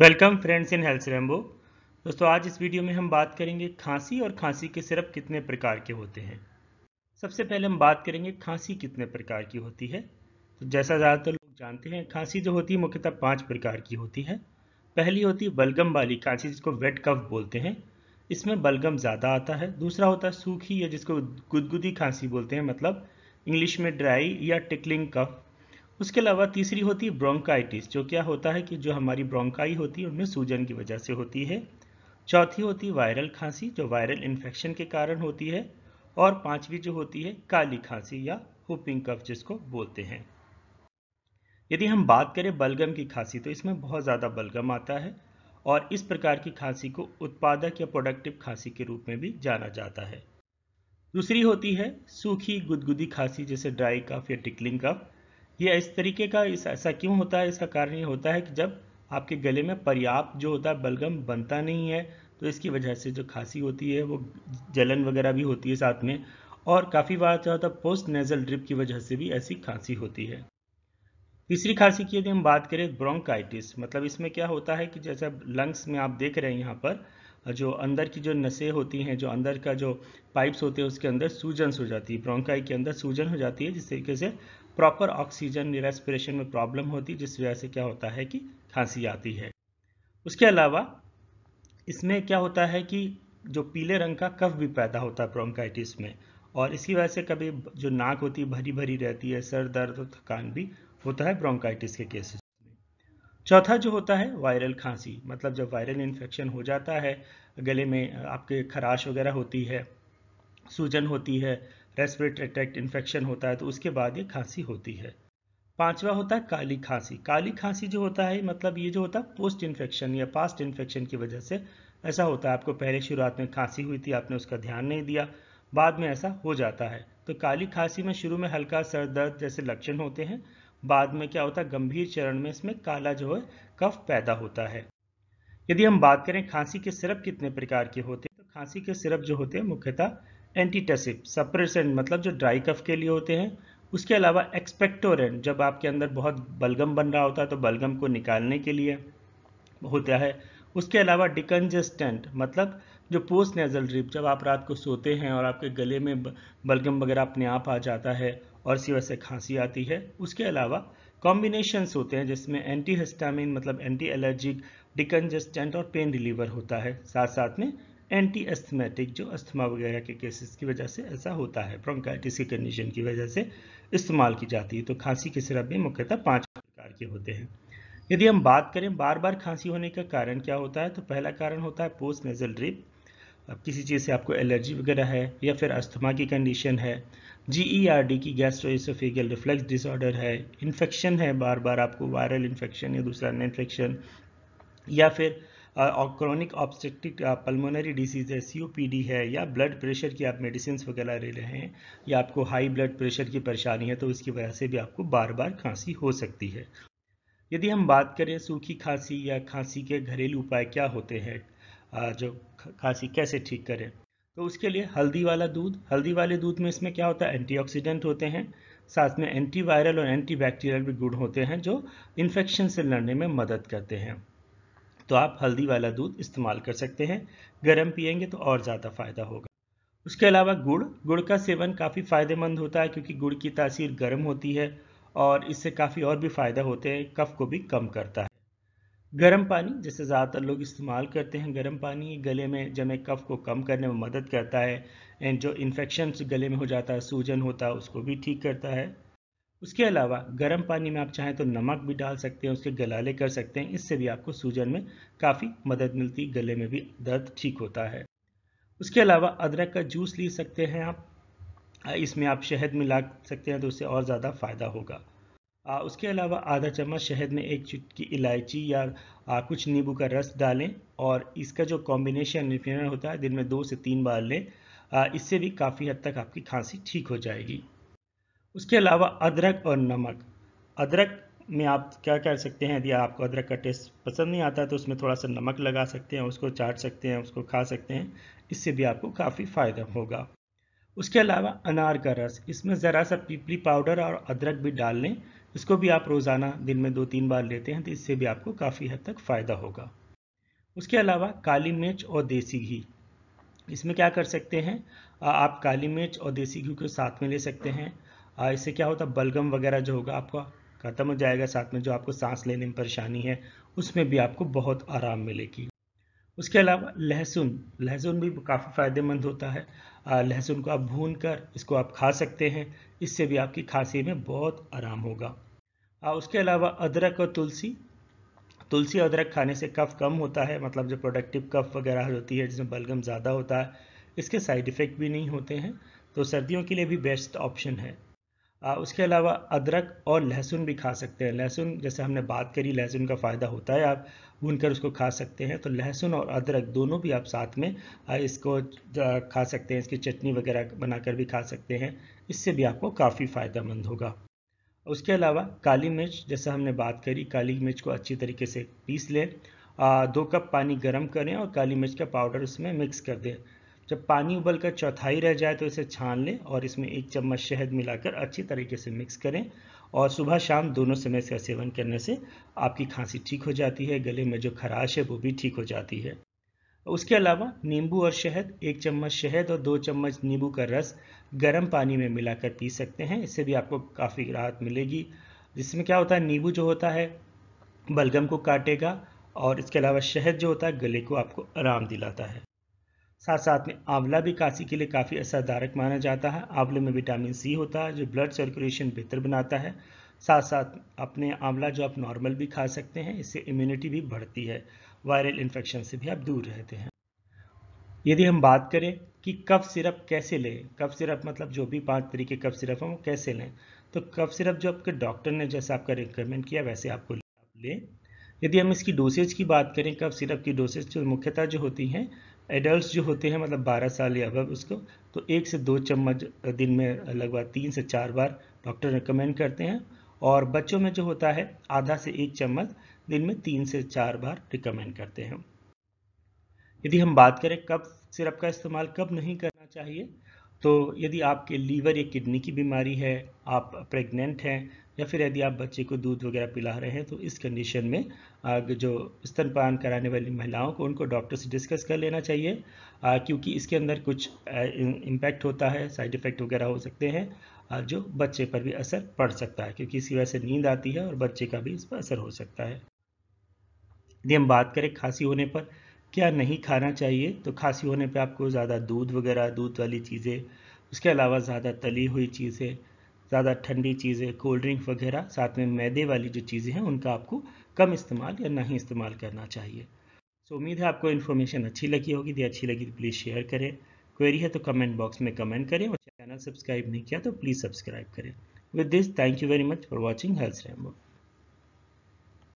welcome friends in health Rambo दोस्तों आज इस वीडियो में हम बात करेंगे खांसी और खांसी के सिरप कितने प्रकार के होते हैं सबसे पहले हम बात करेंगे खांसी कितने प्रकार की होती है तो जैसा ज़्यादातर लोग जानते हैं खांसी जो होती है मुख्यतः पाँच प्रकार की होती है पहली होती है बलगम वाली खांसी जिसको वेट कफ बोलते हैं इसमें बलगम ज़्यादा आता है दूसरा होता है सूखी या जिसको गुदगुदी खांसी बोलते हैं मतलब इंग्लिश में ड्राई या टिकलिंग कफ उसके अलावा तीसरी होती है ब्रोंकाइटिस जो क्या होता है कि जो हमारी ब्रोंकाई होती है उनमें सूजन की वजह से होती है चौथी होती वायरल खांसी जो वायरल इन्फेक्शन के कारण होती है और पांचवी जो होती है काली खांसी या हुपिंग कफ जिसको बोलते हैं यदि हम बात करें बलगम की खांसी तो इसमें बहुत ज़्यादा बलगम आता है और इस प्रकार की खांसी को उत्पादक या प्रोडक्टिव खांसी के रूप में भी जाना जाता है दूसरी होती है सूखी गुदगुदी खांसी जैसे ड्राई कफ या टिकलिंग कफ ये इस तरीके का इस ऐसा क्यों होता है इसका कारण ये होता है कि जब आपके गले में पर्याप्त जो होता है बलगम बनता नहीं है तो इसकी वजह से जो खांसी होती है वो जलन वगैरह भी होती है साथ में और काफ़ी बार क्या होता है पोस्ट नेज़ल ड्रिप की वजह से भी ऐसी खांसी होती है तीसरी खांसी की यदि हम बात करें ब्रोंकाइटिस मतलब इसमें क्या होता है कि जैसे लंग्स में आप देख रहे हैं यहाँ पर जो अंदर की जो नसें होती हैं जो अंदर का जो पाइप्स होते हैं उसके अंदर सूजन हो जाती है ब्रोंकाई के अंदर सूजन हो जाती है जिस तरीके से प्रॉपर ऑक्सीजन रेस्पिरेशन में प्रॉब्लम होती जिस वजह से क्या होता है कि खांसी आती है उसके अलावा इसमें क्या होता है कि जो पीले रंग का कफ भी पैदा होता है ब्रोंकाइटिस में और इसी वजह से कभी जो नाक होती है भरी भरी रहती है सर दर्द और थकान भी होता है ब्रोंकाइटिस के केसेस में चौथा जो होता है वायरल खांसी मतलब जब वायरल इन्फेक्शन हो जाता है गले में आपके खराश वगैरह होती है सूजन होती है रेस्पिरेटरी अटैक इन्फेक्शन होता है तो उसके बाद ये खांसी होती है पांचवा होता है काली खांसी काली खांसी जो होता है मतलब ये जो होता है पोस्ट इन्फेक्शन या पास्ट इन्फेक्शन की वजह से ऐसा होता है आपको पहले शुरुआत में खांसी हुई थी आपने उसका ध्यान नहीं दिया बाद में ऐसा हो जाता है तो काली खांसी में शुरू में हल्का सर दर्द जैसे लक्षण होते हैं बाद में क्या होता है गंभीर चरण में इसमें काला जो है कफ पैदा होता है यदि हम बात करें खांसी के सिरप कितने प्रकार के होते हैं तो खांसी के सिरप जो होते हैं मुख्यतः एंटीटेसिप सप्रेसेंट मतलब जो ड्राई कफ के लिए होते हैं उसके अलावा एक्सपेक्टोरेंट जब आपके अंदर बहुत बलगम बन रहा होता है तो बलगम को निकालने के लिए होता है उसके अलावा डिकन्जेस्टेंट मतलब जो पोस्ट नेजल ड्रिप जब आप रात को सोते हैं और आपके गले में बलगम वगैरह अपने आप आ जाता है और इसी वजह से खांसी आती है उसके अलावा कॉम्बिनेशंस होते हैं जिसमें एंटी हिस्टामिन मतलब एंटी एलर्जिक डिकन्जेस्टेंट और पेन रिलीवर होता है साथ साथ में एंटी अस्थमेटिक जो अस्थमा वगैरह के केसेस की वजह से ऐसा होता है ब्रोंकाइटिस की कंडीशन की वजह से इस्तेमाल की जाती है तो खांसी के सिरप भी मुख्यतः पाँच प्रकार के होते हैं यदि हम बात करें बार बार खांसी होने का कारण क्या होता है तो पहला कारण होता है पोस्ट नेजल ड्रिप अब किसी चीज़ से आपको एलर्जी वगैरह है या फिर अस्थमा की कंडीशन है जी ई आर डी की गैस्ट्रोइसोफेगल रिफ्लेक्स डिसऑर्डर है इन्फेक्शन है बार बार आपको वायरल इन्फेक्शन या दूसरा अन्य इन्फेक्शन या फिर और क्रॉनिक ऑब्स्ट्रक्टिव पल्मोनरी डिसीज़ है सीओपीडी है या ब्लड प्रेशर की आप मेडिसिन वगैरह ले रहे हैं या आपको हाई ब्लड प्रेशर की परेशानी है तो उसकी वजह से भी आपको बार बार खांसी हो सकती है यदि हम बात करें सूखी खांसी या खांसी के घरेलू उपाय क्या होते हैं जो खांसी कैसे ठीक करें तो उसके लिए हल्दी वाला दूध हल्दी वाले दूध में इसमें क्या होता है एंटीऑक्सीडेंट होते हैं साथ में एंटीवायरल और एंटीबैक्टीरियल भी गुण होते हैं जो इन्फेक्शन से लड़ने में मदद करते हैं तो आप हल्दी वाला दूध इस्तेमाल कर सकते हैं गर्म पियेंगे तो और ज़्यादा फ़ायदा होगा उसके अलावा गुड़ गुड़ का सेवन काफ़ी फ़ायदेमंद होता है क्योंकि गुड़ की तासीर गर्म होती है और इससे काफ़ी और भी फ़ायदा होते हैं कफ को भी कम करता है गर्म पानी जैसे ज़्यादातर लोग इस्तेमाल करते हैं गर्म पानी गले में जमे कफ को कम करने में मदद करता है एंड जो इन्फेक्शन गले में हो जाता है सूजन होता है उसको भी ठीक करता है उसके अलावा गर्म पानी में आप चाहें तो नमक भी डाल सकते हैं उसके गलाले कर सकते हैं इससे भी आपको सूजन में काफ़ी मदद मिलती गले में भी दर्द ठीक होता है उसके अलावा अदरक का जूस ले सकते हैं आप इसमें आप शहद मिला सकते हैं तो उससे और ज़्यादा फ़ायदा होगा उसके अलावा आधा चम्मच शहद में एक चुटकी इलायची या आ, कुछ नींबू का रस डालें और इसका जो कॉम्बिनेशन इन्फ्यूजन होता है दिन में दो से तीन बार लें इससे भी काफ़ी हद तक आपकी खांसी ठीक हो जाएगी उसके अलावा अदरक और नमक अदरक में आप क्या कर सकते हैं यदि आपको अदरक का टेस्ट पसंद नहीं आता तो उसमें थोड़ा सा नमक लगा सकते हैं उसको चाट सकते हैं उसको खा सकते हैं इससे भी आपको काफ़ी फ़ायदा होगा उसके अलावा अनार का रस इसमें ज़रा सा पीपली पाउडर और अदरक भी डाल लें इसको भी आप रोज़ाना दिन में दो तीन बार लेते हैं तो इससे भी आपको काफ़ी हद तक फ़ायदा होगा उसके अलावा काली मिर्च और देसी घी इसमें क्या कर सकते हैं आप काली मिर्च और देसी घी को साथ में ले सकते हैं इससे क्या होता है बलगम वगैरह जो होगा आपका ख़त्म हो जाएगा साथ में जो आपको सांस लेने में परेशानी है उसमें भी आपको बहुत आराम मिलेगी उसके अलावा लहसुन लहसुन भी काफ़ी फ़ायदेमंद होता है लहसुन को आप भून कर इसको आप खा सकते हैं इससे भी आपकी खांसी में बहुत आराम होगा आ, उसके अलावा अदरक और तुलसी तुलसी अदरक खाने से कफ कम होता है मतलब जो प्रोडक्टिव कफ वगैरह होती है जिसमें बलगम ज़्यादा होता है इसके साइड इफ़ेक्ट भी नहीं होते हैं तो सर्दियों के लिए भी बेस्ट ऑप्शन है उसके अलावा अदरक और लहसुन भी खा सकते हैं लहसुन जैसे हमने बात करी लहसुन का फ़ायदा होता है आप भूनकर उसको खा सकते हैं तो लहसुन और अदरक दोनों भी आप साथ में इसको खा सकते हैं इसकी चटनी वगैरह बनाकर भी खा सकते हैं इससे भी आपको काफ़ी फ़ायदा मंद होगा उसके अलावा काली मिर्च जैसे हमने बात करी काली मिर्च को अच्छी तरीके से पीस लें दो कप पानी गर्म करें और काली मिर्च का पाउडर उसमें मिक्स कर दें जब पानी उबल कर चौथाई रह जाए तो इसे छान लें और इसमें एक चम्मच शहद मिलाकर अच्छी तरीके से मिक्स करें और सुबह शाम दोनों समय इसका सेवन करने से आपकी खांसी ठीक हो जाती है गले में जो खराश है वो भी ठीक हो जाती है उसके अलावा नींबू और शहद एक चम्मच शहद और दो चम्मच नींबू का रस गर्म पानी में मिलाकर पी सकते हैं इससे भी आपको काफ़ी राहत मिलेगी जिसमें क्या होता है नींबू जो होता है बलगम को काटेगा और इसके अलावा शहद जो होता है गले को आपको आराम दिलाता है साथ साथ में आंवला भी काशी के लिए काफ़ी असरदारक माना जाता है आंवले में विटामिन सी होता है जो ब्लड सर्कुलेशन बेहतर बनाता है साथ साथ अपने आंवला जो आप नॉर्मल भी खा सकते हैं इससे इम्यूनिटी भी बढ़ती है वायरल इन्फेक्शन से भी आप दूर रहते हैं यदि हम बात करें कि कफ सिरप कैसे लें कफ सिरप मतलब जो भी पांच तरीके कफ सिरप हैं वो कैसे लें तो कफ सिरप जो आपके डॉक्टर ने जैसे आपका रिकमेंड किया वैसे आपको लें यदि हम इसकी डोसेज की बात करें कफ सिरप की डोसेज जो तो मुख्यतः जो होती हैं एडल्ट जो होते हैं मतलब 12 साल या अब उसको तो एक से दो चम्मच दिन में लगभग तीन से चार बार डॉक्टर रिकमेंड करते हैं और बच्चों में जो होता है आधा से एक चम्मच दिन में तीन से चार बार रिकमेंड करते हैं यदि हम बात करें कब सिरप का इस्तेमाल कब नहीं करना चाहिए तो यदि आपके लीवर या किडनी की बीमारी है आप प्रेग्नेंट हैं या फिर यदि आप बच्चे को दूध वगैरह पिला रहे हैं तो इस कंडीशन में जो स्तनपान कराने वाली महिलाओं को उनको डॉक्टर से डिस्कस कर लेना चाहिए क्योंकि इसके अंदर कुछ इम्पैक्ट होता है साइड इफ़ेक्ट वगैरह हो सकते हैं जो बच्चे पर भी असर पड़ सकता है क्योंकि इसकी वजह से नींद आती है और बच्चे का भी इस पर असर हो सकता है यदि हम बात करें खांसी होने पर क्या नहीं खाना चाहिए तो खांसी होने पे आपको ज़्यादा दूध वगैरह दूध वाली चीज़ें उसके अलावा ज़्यादा तली हुई चीज़ें ज़्यादा ठंडी चीज़ें कोल्ड ड्रिंक वगैरह साथ में मैदे वाली जो चीज़ें हैं उनका आपको कम इस्तेमाल या नहीं इस्तेमाल करना चाहिए सो उम्मीद है आपको इन्फॉर्मेशन अच्छी लगी होगी यदि अच्छी लगी तो प्लीज़ शेयर करें क्वेरी है तो कमेंट बॉक्स में कमेंट करें और चैनल सब्सक्राइब नहीं किया तो प्लीज़ सब्सक्राइब करें with this thank you very much for watching Health Rambo